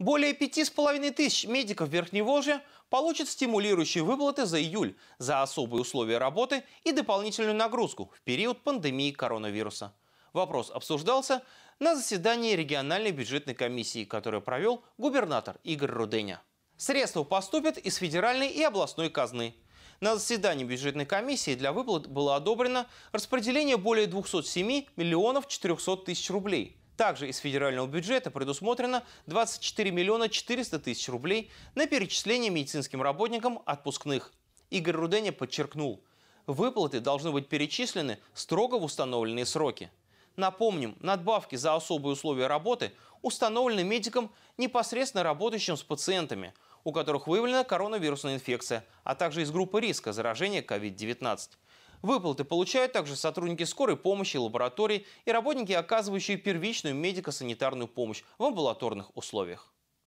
Более 5,5 тысяч медиков Верхневолжья получат стимулирующие выплаты за июль за особые условия работы и дополнительную нагрузку в период пандемии коронавируса. Вопрос обсуждался на заседании региональной бюджетной комиссии, которую провел губернатор Игорь Руденя. Средства поступят из федеральной и областной казны. На заседании бюджетной комиссии для выплат было одобрено распределение более 207 миллионов 400 тысяч рублей – также из федерального бюджета предусмотрено 24 миллиона 400 тысяч рублей на перечисление медицинским работникам отпускных. Игорь Руденя подчеркнул, выплаты должны быть перечислены строго в установленные сроки. Напомним, надбавки за особые условия работы установлены медикам, непосредственно работающим с пациентами, у которых выявлена коронавирусная инфекция, а также из группы риска заражения COVID-19. Выплаты получают также сотрудники скорой помощи, лабораторий и работники, оказывающие первичную медико-санитарную помощь в амбулаторных условиях.